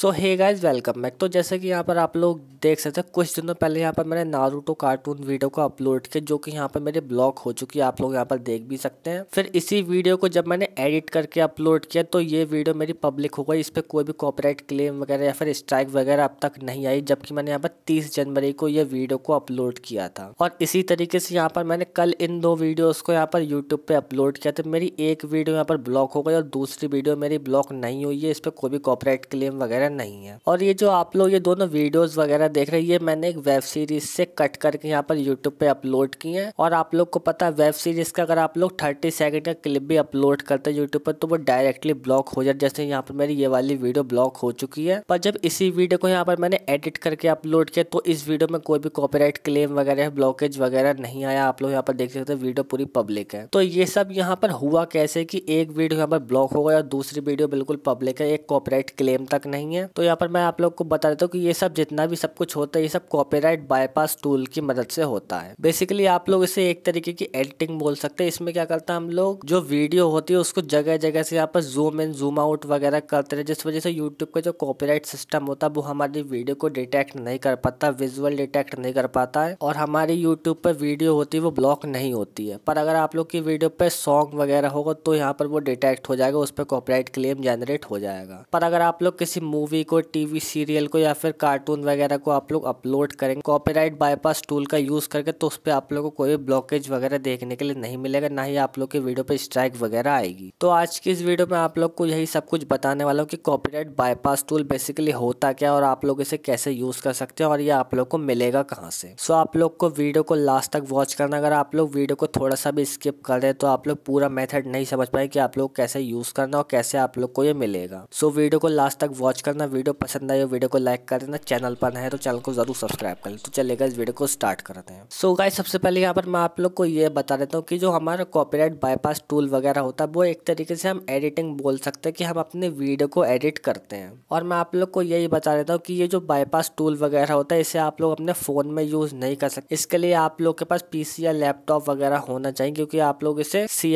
सो hey guys welcome back तो जैसे कि यहाँ पर आप लोग देख सकते हैं कुछ दिनों पहले यहाँ पर मैंने नारूटो कार्टून वीडियो को अपलोड किया जो कि यहाँ पर मेरे ब्लॉक हो चुकी है आप लोग यहाँ पर देख भी सकते हैं फिर इसी वीडियो को जब मैंने एडिट करके अपलोड किया तो ये वीडियो मेरी पब्लिक हो गई इस पर कोई भी कॉपीराइट क्लेम वगैरह या फिर स्ट्राइक वगैरह अब तक नहीं आई जबकि मैंने यहाँ पर तीस जनवरी को ये वीडियो को अपलोड किया था और इसी तरीके से यहाँ पर मैंने कल इन दो वीडियोज़ को यहाँ पर यूट्यूब पर अपलोड किया था तो मेरी एक वीडियो यहाँ पर ब्लॉक हो गई और दूसरी वीडियो मेरी ब्लॉक नहीं हुई है इस पर कोई भी कॉपरेट क्लेम वगैरह नहीं है और ये जो आप लोग ये दोनों वीडियोस वगैरह देख रहे हैं ये मैंने एक वेब सीरीज से कट करके यहाँ पर यूट्यूब पे अपलोड की है और आप लोग को पता है वेब सीरीज का अगर आप लोग थर्टी सेकेंड का क्लिप भी अपलोड करते हैं यूट्यूब पर तो वो डायरेक्टली ब्लॉक हो जाए जैसे यहाँ पर मेरी ये वाली वीडियो ब्लॉक हो चुकी है पर जब इसी वीडियो को यहाँ पर मैंने एडिट करके अपलोड किया तो इस वीडियो में कोई भी कॉपी क्लेम वगैरह ब्लॉकेज वगैरह नहीं आया आप लोग यहाँ पर देख सकते वीडियो पूरी पब्लिक है तो ये सब यहाँ पर हुआ कैसे की एक वीडियो यहाँ पर ब्लॉक हो गया और दूसरी वीडियो बिल्कुल पब्लिक है एक कॉपीराइट क्लेम तक नहीं है हैं तो यहाँ पर मैं आप लोग को बता देता हूँ कि ये सब जितना भी सब कुछ होता है ये सब कॉपीराइट बाईपास टूल की मदद से होता है बेसिकली आप लोग इसे एक तरीके की एडिटिंग बोल सकते हैं इसमें क्या करता है हम लोग जो वीडियो होती है उसको जगह जगह से यहाँ पर जूम इन जूम आउट वगैरह करते रहे जिस वजह से यूट्यूब का जो कॉपीराइट सिस्टम होता है वो हमारी वीडियो को डिटेक्ट नहीं कर पाता विजुअल डिटेक्ट नहीं कर पाता है और हमारी यूट्यूब पर वीडियो होती है वो ब्लॉक नहीं होती है पर अगर आप लोग की वीडियो पर सॉन्ग वगैरह होगा तो यहाँ पर वो डिटेक्ट हो जाएगा उस पर कॉपीराइट क्लेम जनरेट हो जाएगा पर अगर आप लोग किसी मूवी मूवी को टीवी सीरियल को या फिर कार्टून वगैरह को आप लोग अपलोड करेंगे कॉपीराइट बाईपास टूल का यूज़ करके तो उस पर आप लोग को कोई ब्लॉकेज वगैरह देखने के लिए नहीं मिलेगा ना ही आप लोग की वीडियो पर स्ट्राइक वगैरह आएगी तो आज की इस वीडियो में आप लोग को यही सब कुछ बताने वाला हूँ कि कॉपीराइट बाईपास टूल बेसिकली होता क्या और आप लोग इसे कैसे यूज़ कर सकते हैं और ये आप लोग को मिलेगा कहाँ से सो आप लोग को वीडियो को लास्ट तक वॉच करना अगर आप लोग वीडियो को थोड़ा सा भी स्किप कर रहे तो आप लोग पूरा मेथड नहीं समझ पाए कि आप लोग कैसे यूज़ करना और कैसे आप लोग को ये मिलेगा सो वीडियो को लास्ट तक वॉच करना करना वीडियो पसंद आए वीडियो को लाइक कर देना चैनल पर नए तो चैनल को जरूर सब्सक्राइब कर लें तो चलेगा इस वीडियो को स्टार्ट करते हैं सो गाय सबसे पहले यहाँ पर मैं आप लोग को ये बता देता हूँ कि जो हमारा कॉपीराइट बाईपास टूल वगैरह होता है वो एक तरीके से हम एडिटिंग बोल सकते हैं कि हम अपने वीडियो को एडिट करते हैं और मैं आप लोग को यही बता देता हूँ कि ये जो बाईपास टूल वगैरह होता है इसे आप लोग अपने फ़ोन में यूज़ नहीं कर सकते इसके लिए आप लोग के पास पीसी या लैपटॉप वगैरह होना चाहिए क्योंकि आप लोग इसे सी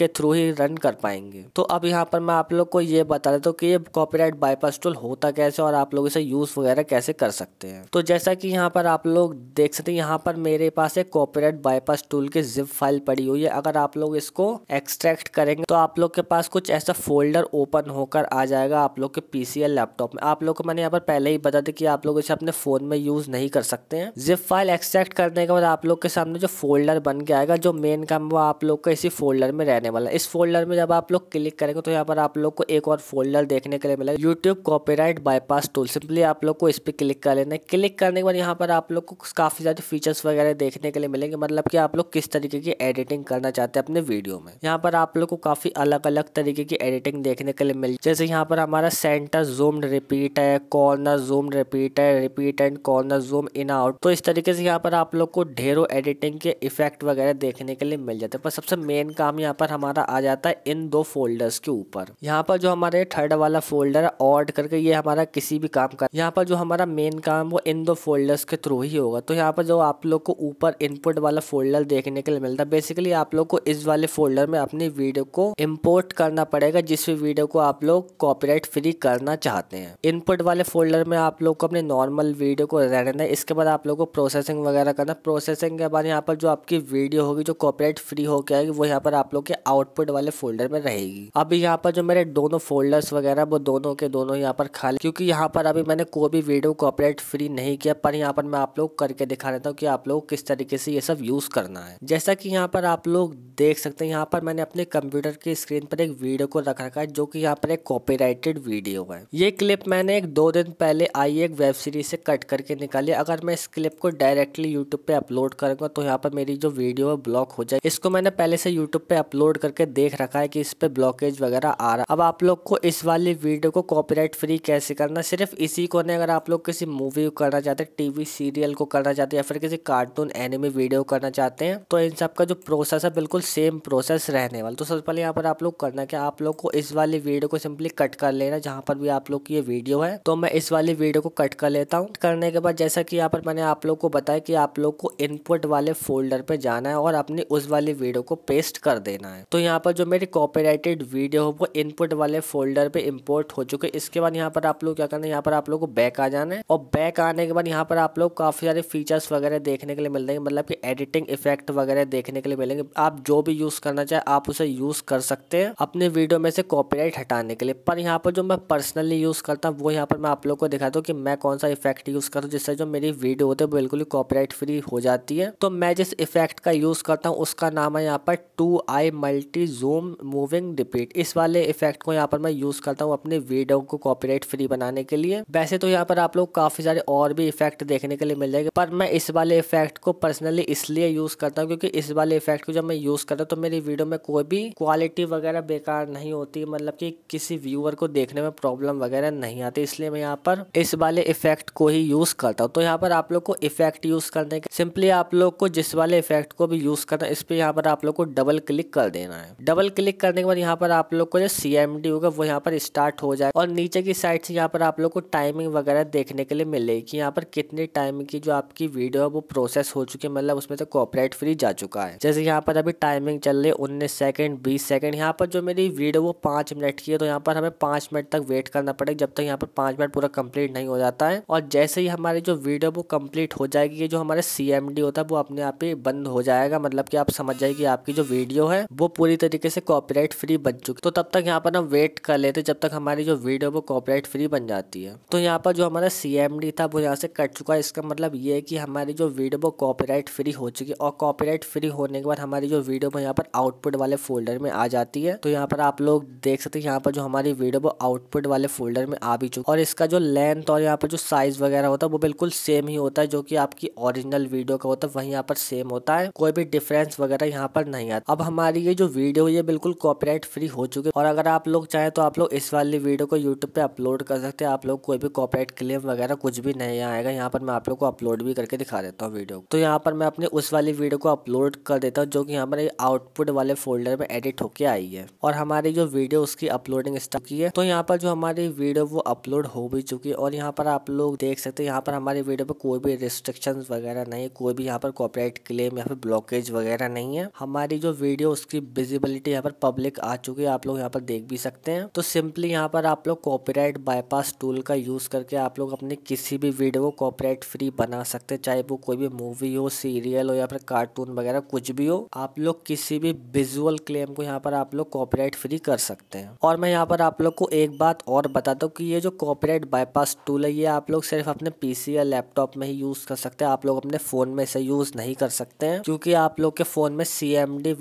के थ्रू ही रन कर पाएंगे तो अब यहाँ पर मैं आप लोग को ये बता देता हूँ कि ये कॉपीराइट बाईपास टूल एक्चुअल होता कैसे और आप लोग इसे यूज़ वगैरह कैसे कर सकते हैं तो जैसा कि यहाँ पर आप लोग देख सकते हैं यहाँ पर मेरे पास एक कॉपरेट बाईपास टूल की जिप फाइल पड़ी हुई है अगर आप लोग इसको एक्सट्रैक्ट करेंगे तो आप लोग के पास कुछ ऐसा फोल्डर ओपन होकर आ जाएगा आप लोग के पी या लैपटॉप में आप लोग को मैंने यहाँ पर पहले ही बता दें कि आप लोग इसे अपने फ़ोन में यूज़ नहीं कर सकते हैं जिप फाइल एक्सट्रैक्ट करने के बाद आप लोग के सामने जो फोल्डर बन के आएगा जो मेन काम वो आप लोग का इसी फोल्डर में रहने वाला है इस फोल्डर में जब आप लोग क्लिक करेंगे तो यहाँ पर आप लोग को एक और फोल्डर देखने के लिए मिलेगा YouTube copyright bypass tool simply आप लोग को इस पर क्लिक कर लेना है क्लिक करने के बाद यहाँ पर आप लोग को काफ़ी ज़्यादा फीचर्स वगैरह देखने के लिए मिलेंगे मतलब कि आप लोग किस तरीके की एडिटिंग करना चाहते हैं अपने वीडियो में यहाँ पर आप लोग को काफ़ी अलग अलग तरीके की एडिटिंग देखने के लिए मिल जैसे यहाँ पर हमारा सेंटर जूम्ड रिपीट है कॉर्नर जूम रिपीट है repeat and corner zoom in out तो इस तरीके से यहाँ पर आप लोग को ढेरों एडिटिंग के इफेक्ट वगैरह देखने के लिए मिल जाते हैं पर सबसे मेन काम यहाँ पर हमारा आ जाता है इन दो फोल्डर्स के ऊपर यहाँ पर जो हमारे थर्ड वाला फोल्डर है ऑर्ड करके करके ये हमारा किसी भी काम का यहाँ पर जो हमारा मेन काम वो इन दो फोल्डर्स के थ्रू ही होगा तो यहाँ पर जो आप लोग को ऊपर इनपुट वाला फोल्डर देखने के लिए मिलता है बेसिकली आप लोग को इस वाले फोल्डर में अपनी वीडियो को इम्पोर्ट करना पड़ेगा जिस वीडियो को आप लोग कॉपीराइट फ्री करना चाहते हैं इनपुट वाले फोल्डर में आप लोग को अपने नॉर्मल वीडियो को रहने दें इसके बाद आप लोग को प्रोसेसिंग वगैरह करना प्रोसेसिंग के बाद यहाँ पर जो आपकी वीडियो होगी जो कॉपीराइट फ्री होकर आएगी वो यहाँ पर आप लोग के आउटपुट वाले फोल्डर में रहेगी अभी यहाँ पर जो मेरे दोनों फोल्डर्स वगैरह वो दोनों के दोनों यहाँ पर खाली क्योंकि यहाँ पर अभी मैंने कोई भी वीडियो को अपडेट फ्री नहीं किया पर यहाँ पर मैं आप लोग करके दिखा देता हूँ कि आप लोग किस तरीके से ये सब यूज़ करना है जैसा कि यहाँ पर आप लोग देख सकते हैं यहाँ पर मैंने अपने कंप्यूटर की स्क्रीन पर एक वीडियो को रख रखा है जो कि यहाँ पर एक कॉपीराइटेड वीडियो है ये क्लिप मैंने एक दो दिन पहले आई एक वेब सीरीज से कट करके निकाली अगर मैं इस क्लिप को डायरेक्टली यूट्यूब पे अपलोड करूंगा तो यहाँ पर मेरी जो वीडियो है ब्लॉक हो जाए इसको मैंने पहले से यूट्यूब पे अपलोड करके देख रखा है की इस पर ब्लॉकेज वगैरह आ रहा अब आप लोग को इस वाली वीडियो को कॉपी फ्री फ्री कैसे करना सिर्फ इसी को नहीं अगर आप लोग किसी मूवी को करना चाहते हैं टीवी सीरियल को करना चाहते हैं या फिर किसी कार्टून एनिमे वीडियो करना चाहते हैं तो इन सब का जो प्रोसेस है बिल्कुल सेम प्रोसेस रहने वाला तो सबसे पहले यहाँ पर आप लोग करना क्या आप लोग को इस वाली वीडियो को सिंपली कट कर लेना जहाँ पर भी आप लोग की ये वीडियो है तो मैं इस वाली वीडियो को कट कर लेता हूँ करने के बाद जैसा कि यहाँ पर मैंने आप लोग को बताया कि आप लोग को इनपुट वाले फोल्डर पर जाना है और अपनी उस वाली वीडियो को पेस्ट कर देना है तो यहाँ पर जो मेरी कॉपीराइटेड वीडियो है वो इनपुट वाले फोल्डर पर इम्पोर्ट हो चुके इसके बाद यहाँ पर आप लोग क्या करना है यहाँ पर आप लोग को बैक आ जाना है और बैक आने के बाद यहाँ पर आप लोग काफ़ी सारे फीचर्स वगैरह देखने के लिए मिल जाएंगे मतलब कि एडिटिंग इफेक्ट वगैरह देखने के लिए मिलेंगे आप जो भी यूज़ करना चाहे आप उसे यूज़ कर सकते हैं अपने वीडियो में से कॉपीराइट हटाने के लिए पर यहाँ पर जो मैं पर्सनली यूज़ करता हूँ वो यहाँ पर मैं आप लोग को दिखाता हूँ कि मैं कौन सा इफेक्ट यूज़ करता हूँ जिससे जो मेरी वीडियो होती है बिल्कुल ही कॉपीराइट फ्री हो जाती है तो मैं जिस इफेक्ट का यूज़ करता हूँ उसका नाम है यहाँ पर two I multi zoom moving repeat इस वाले इफेक्ट को यहाँ पर मैं यूज़ करता हूँ अपने वीडियो को कॉपी ग्रेट फ्री बनाने के लिए वैसे तो यहाँ पर आप लोग काफ़ी सारे और भी इफेक्ट देखने के लिए मिल जाएंगे पर मैं इस वाले इफेक्ट को पर्सनली इसलिए यूज़ करता हूँ क्योंकि इस वाले इफेक्ट को जब मैं यूज़ करता हूँ तो मेरी वीडियो में कोई भी क्वालिटी वगैरह बेकार नहीं होती मतलब कि किसी व्यूअर को देखने में प्रॉब्लम वगैरह नहीं आती इसलिए मैं यहाँ पर इस वाले इफेक्ट को ही यूज़ करता हूँ तो यहाँ पर आप लोग को इफेक्ट यूज़ करने के सिंपली आप लोग को जिस वाले इफेक्ट को भी यूज़ करना है इस पर यहाँ पर आप लोग को डबल क्लिक कर देना है डबल क्लिक करने के बाद यहाँ पर आप लोग को जो सी होगा वो यहाँ पर स्टार्ट हो जाए और नीचे की साइड से यहाँ पर आप लोग को टाइमिंग वगैरह देखने के लिए मिलेगी यहाँ पर कितने टाइम की जो आपकी वीडियो है वो प्रोसेस हो चुकी है मतलब उसमें से कॉपरेट फ्री जा चुका है जैसे यहाँ पर अभी टाइमिंग चल रही है उन्नीस सेकेंड बीस सेकेंड यहाँ पर जो मेरी वीडियो वो पाँच मिनट की है तो यहाँ पर हमें पाँच मिनट तक वेट करना पड़ेगा जब तक यहाँ पर पाँच मिनट पूरा कम्प्लीट नहीं हो जाता है और जैसे ही हमारी जो वीडियो वो कम्प्लीट हो जाएगी जो हमारे सी होता है वो अपने आप ही बंद हो जाएगा मतलब कि आप समझ जाएगी आपकी जो वीडियो है वो पूरी तरीके से कॉपीराइट फ्री बन चुकी तो तब तक यहाँ पर हम वेट कर लेते जब तक हमारी जो वीडियो वो कॉपीराइट फ्री बन जाती है तो यहाँ पर जो हमारा सी था वो यहाँ से कट चुका है इसका मतलब ये है कि हमारी जो वीडियो वो कॉपीराइट फ्री हो चुकी है और कॉपीराइट फ्री होने के बाद हमारी जो वीडियो यहाँ पर आउटपुट वाले फोल्डर में आ जाती है तो यहाँ पर आप लोग देख सकते हैं यहाँ पर जो हमारी वीडियो वो आउटपुट वाले फोल्डर में आ भी चुकी और इसका जो लेंथ और यहाँ पर जो साइज वगैरह होता है वो बिल्कुल सेम ही होता है जो की आपकी ओरिजिनल वीडियो का होता है वही यहाँ पर सेम होता है कोई भी डिफरेंस वगैरह यहाँ पर नहीं आता अब हमारी ये जो वीडियो ये बिल्कुल कॉपीराइट फ्री हो चुकी है और अगर आप लोग चाहें तो आप लोग इस वाली वीडियो को यूट्यूब पे अपलोड कर सकते हैं आप लोग कोई भी कॉपरेट क्लेम वगैरह कुछ भी नहीं आएगा यहाँ पर मैं आप लोग को अपलोड भी करके दिखा देता हूँ वीडियो तो यहाँ पर मैं अपने उस वाली वीडियो को अपलोड कर देता हूँ जो कि यहाँ पर आउटपुट वाले फोल्डर में एडिट होके आई है और हमारी जो वीडियो उसकी अपलोडिंग स्टार्ट की है तो यहाँ पर जो हमारी वीडियो वो अपलोड हो भी चुकी है और यहाँ पर आप लोग देख सकते हैं यहाँ पर हमारी वीडियो पर कोई भी रिस्ट्रिक्शन वगैरह नहीं कोई भी यहाँ पर कॉपरेट क्लेम या फिर ब्लॉकेज वगैरह नहीं है हमारी जो वीडियो उसकी विजिबिलिटी यहाँ पर पब्लिक आ चुकी है आप लोग यहाँ पर देख भी सकते हैं तो सिंपली यहाँ पर आप लोग कॉपरेट कॉपीराइट बाईपास टूल का यूज़ करके आप लोग अपनी किसी भी वीडियो को कॉपीराइट फ्री बना सकते हैं चाहे वो कोई भी मूवी हो सीरियल हो या फिर कार्टून वगैरह कुछ भी हो आप लोग किसी भी विजुअल क्लेम को यहाँ पर आप लोग कॉपीराइट फ्री कर सकते हैं और मैं यहाँ पर आप लोग को एक बात और बताता हूँ कि ये जो कॉपीराइट बाईपास टूल है ये आप लोग सिर्फ अपने पीसी या लैपटॉप में ही यूज़ कर सकते हैं आप लोग अपने फ़ोन में इसे यूज़ नहीं कर सकते हैं क्योंकि आप लोग के फ़ोन में सी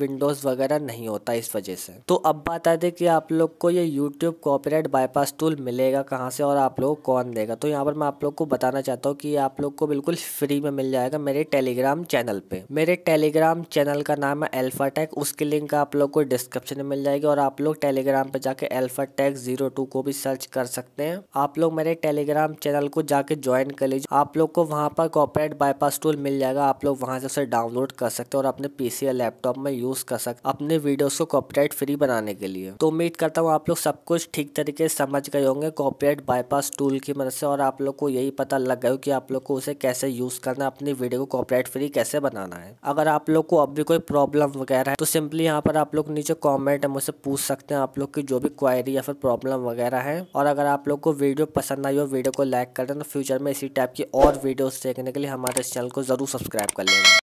विंडोज़ वगैरह नहीं होता इस वजह से तो अब बता दें कि आप लोग को ये यूट्यूब कॉपीराइट बाईपास टूल मिलेगा कहाँ से और आप लोग कौन देगा तो यहाँ पर मैं आप लोग को बताना चाहता हूँ कि आप लोग को बिल्कुल फ्री में मिल जाएगा मेरे टेलीग्राम चैनल पे मेरे टेलीग्राम चैनल का नाम है एल्फा टैक उसकी लिंक आप लोग को डिस्क्रिप्शन में मिल जाएगी और आप लोग टेलीग्राम पे जाके एल्फा टैक जीरो टू को भी सर्च कर सकते हैं आप लोग मेरे टेलीग्राम चैनल को जाके ज्वाइन कर लीजिए आप लोग को वहाँ पर कॉपरेट बाईपास टूल मिल जाएगा आप लोग वहाँ से उसे डाउनलोड कर सकते हैं और अपने पीसी या लैपटॉप में यूज़ कर सकते अपने वीडियोज को कॉपरेट फ्री बनाने के लिए तो उम्मीद करता हूँ आप लोग सब कुछ ठीक तरीके से समझ गए होंगे होंगे कॉपीराइट बाईपास टूल की मदद से और आप लोग को यही पता लग गया कि आप लोग को उसे कैसे यूज़ करना है अपनी वीडियो को कॉपीराइट फ्री कैसे बनाना है अगर आप लोग को अब भी कोई प्रॉब्लम वगैरह है तो सिंपली यहाँ पर आप लोग नीचे कॉमेंट है मुझसे पूछ सकते हैं आप लोग की जो भी क्वायरी या फिर प्रॉब्लम वगैरह है और अगर आप लोग को वीडियो पसंद आई हो वीडियो को लाइक कर तो फ्यूचर में इसी टाइप की और वीडियो देखने के लिए हमारे इस चैनल को ज़रूर सब्सक्राइब कर लेना